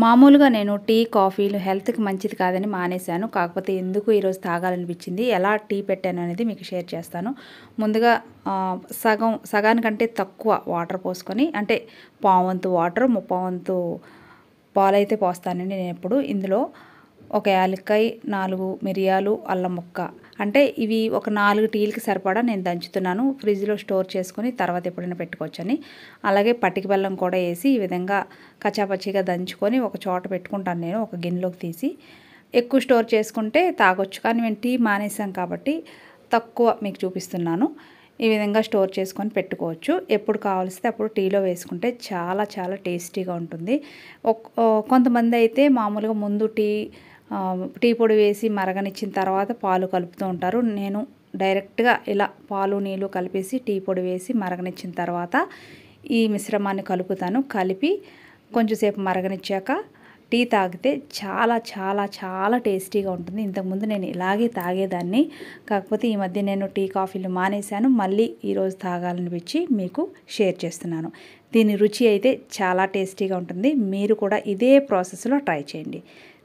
మామూలుగా నేను టీ కాఫీలు హెల్త్కి మంచిది కాదని మానేశాను కాకపోతే ఎందుకు ఈరోజు తాగాలనిపించింది ఎలా టీ పెట్టాను అనేది మీకు షేర్ చేస్తాను ముందుగా సగం సగానికంటే తక్కువ వాటర్ పోసుకొని అంటే పావంతు వాటర్ ముప్పావంతు పాలైతే పోస్తానండి నేను ఎప్పుడు ఇందులో ఒక యాలక్కాయ నాలుగు మిరియాలు అల్లం ముక్క అంటే ఇవి ఒక నాలుగు టీలకి సరిపడా నేను దంచుతున్నాను ఫ్రిడ్జ్లో స్టోర్ చేసుకుని తర్వాత ఎప్పుడైనా పెట్టుకోవచ్చని అలాగే పట్టిక బెల్లం కూడా వేసి ఈ విధంగా కచ్చాపచ్చిగా దంచుకొని ఒక చోట పెట్టుకుంటాను నేను ఒక గిన్నెలోకి తీసి ఎక్కువ స్టోర్ చేసుకుంటే తాగొచ్చు కానీ మేము టీ మానేసాం కాబట్టి తక్కువ మీకు చూపిస్తున్నాను ఈ విధంగా స్టోర్ చేసుకొని పెట్టుకోవచ్చు ఎప్పుడు కావలిస్తే అప్పుడు టీలో వేసుకుంటే చాలా చాలా టేస్టీగా ఉంటుంది కొంతమంది అయితే మామూలుగా ముందు టీ టీ పొడి వేసి మరగనిచ్చిన తర్వాత పాలు కలుపుతూ ఉంటారు నేను డైరెక్ట్గా ఇలా పాలు నీళ్ళు కలిపేసి టీ పొడి వేసి మరగనిచ్చిన తర్వాత ఈ మిశ్రమాన్ని కలుపుతాను కలిపి కొంచెంసేపు మరగనిచ్చాక టీ తాగితే చాలా చాలా చాలా టేస్టీగా ఉంటుంది ఇంతకుముందు నేను ఇలాగే తాగేదాన్ని కాకపోతే ఈ మధ్య నేను టీ కాఫీలు మానేశాను మళ్ళీ ఈరోజు తాగాలనిపించి మీకు షేర్ చేస్తున్నాను దీని రుచి అయితే చాలా టేస్టీగా ఉంటుంది మీరు కూడా ఇదే ప్రాసెస్లో ట్రై చేయండి